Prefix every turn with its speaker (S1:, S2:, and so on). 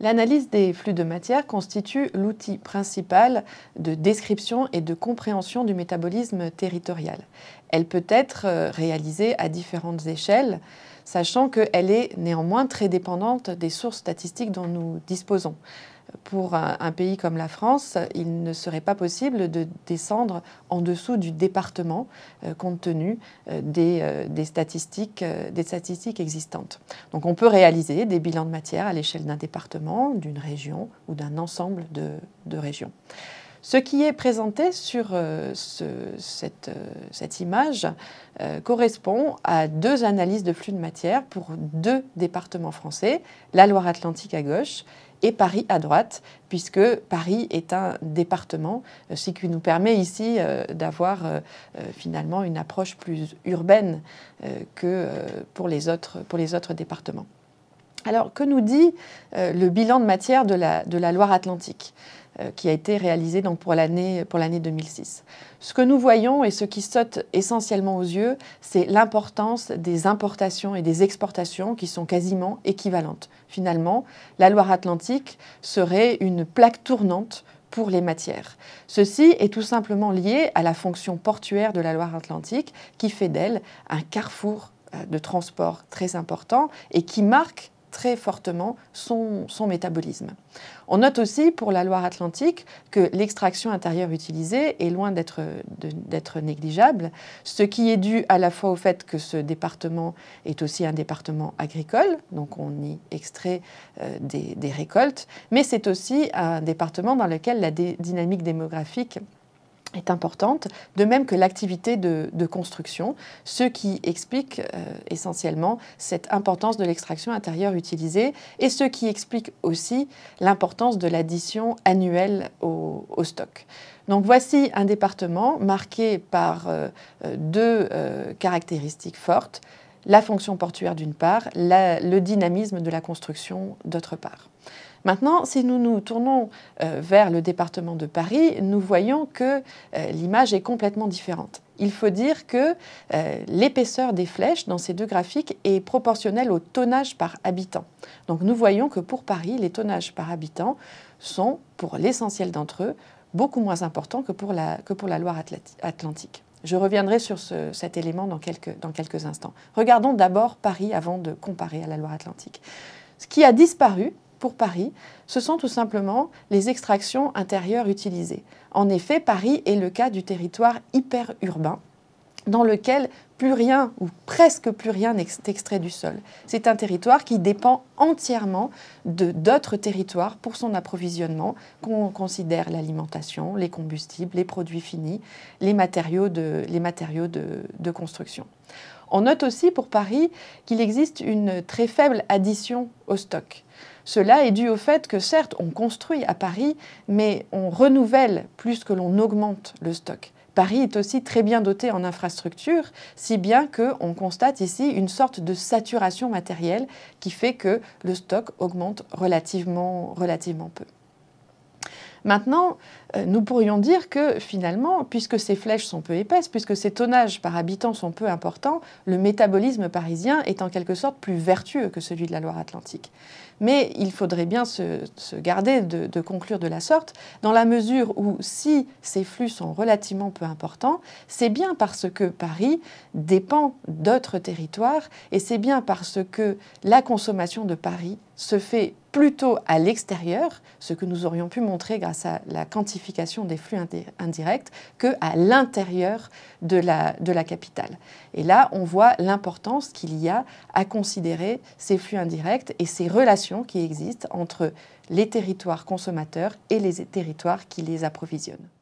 S1: L'analyse des flux de matière constitue l'outil principal de description et de compréhension du métabolisme territorial. Elle peut être euh, réalisée à différentes échelles, sachant qu'elle est néanmoins très dépendante des sources statistiques dont nous disposons pour un, pays comme la France, il ne serait pas possible de descendre en dessous du département euh, compte tenu euh, euh, des, statistiques, existantes. Donc on peut réaliser des bilans de matière à l'échelle d'un département, d'une région ou d'un ensemble de, régions. Ce qui est présenté sur cette, image correspond à deux analyses de flux de matière pour deux départements français, la Loire-Atlantique à gauche et Paris à droite, puisque Paris est un département, euh, ce qui nous permet ici euh, d'avoir euh, finalement une approche plus urbaine que pour les autres, départements. Alors, que nous dit euh, le bilan de matière de la, Loire-Atlantique euh, qui a été réalisé pour l'année 2006. Ce que nous voyons et ce qui saute essentiellement aux yeux, c'est l'importance des importations et des exportations qui sont quasiment équivalentes. Finalement, la Loire-Atlantique serait une plaque tournante pour les matières. Ceci est tout simplement lié à la fonction portuaire de la Loire-Atlantique qui fait d'elle un carrefour euh, de transport très important et qui marque très fortement son, métabolisme. On note aussi pour la Loire-Atlantique que l'extraction intérieure utilisée est loin d'être négligeable, ce qui est dû à la fois au fait que ce département est aussi un département agricole, donc on y extrait euh, des, des récoltes, mais c'est aussi un département dans lequel la dynamique démographique est importante, de même que l'activité de, construction, ce qui explique euh, essentiellement cette importance de l'extraction intérieure utilisée et ce qui explique aussi l'importance de l'addition annuelle au, stock. Donc voici un département marqué par euh, euh, deux caractéristiques fortes, la fonction portuaire d'une part, le dynamisme de la construction d'autre part. Maintenant, si nous nous tournons euh, vers le département de Paris, nous voyons que euh, l'image est complètement différente. Il faut dire que euh, l'épaisseur des flèches dans ces deux graphiques est proportionnelle au tonnage par habitant. Donc nous voyons que pour Paris, les tonnages par habitant sont, pour l'essentiel d'entre eux, beaucoup moins importants que pour la Loire-Atlantique. Je reviendrai sur cet élément dans quelques, dans quelques instants. Regardons d'abord Paris avant de comparer à la Loire-Atlantique. Ce qui a disparu pour Paris, ce sont tout simplement les extractions intérieures utilisées. En effet, Paris est le cas du territoire hyper urbain dans lequel plus rien ou presque plus rien n'est extrait du sol. C'est un territoire qui dépend entièrement de d'autres territoires pour son approvisionnement, qu'on considère l'alimentation, les combustibles, les produits finis, les matériaux de, les matériaux de construction. On note aussi pour Paris qu'il existe une très faible addition au stock. Cela est dû au fait que certes on construit à Paris, mais on renouvelle plus que l'on augmente le stock. Paris est aussi très bien doté en infrastructures, si bien qu'on constate ici une sorte de saturation matérielle qui fait que le stock augmente relativement, relativement peu. Maintenant, euh, nous pourrions dire que finalement, puisque ces flèches sont peu épaisses, puisque ces tonnages par habitant sont peu importants, le métabolisme parisien est en quelque sorte plus vertueux que celui de la Loire-Atlantique. Mais il faudrait bien se, garder de, de, conclure de la sorte, dans la mesure où si ces flux sont relativement peu importants, c'est bien parce que Paris dépend d'autres territoires et c'est bien parce que la consommation de Paris se fait plutôt à l'extérieur, ce que nous aurions pu montrer grâce à la quantification des flux indirects, qu'à l'intérieur de la, de la capitale. Et là, on voit l'importance qu'il y a à considérer ces flux indirects et ces relations qui existent entre les territoires consommateurs et les territoires qui les approvisionnent.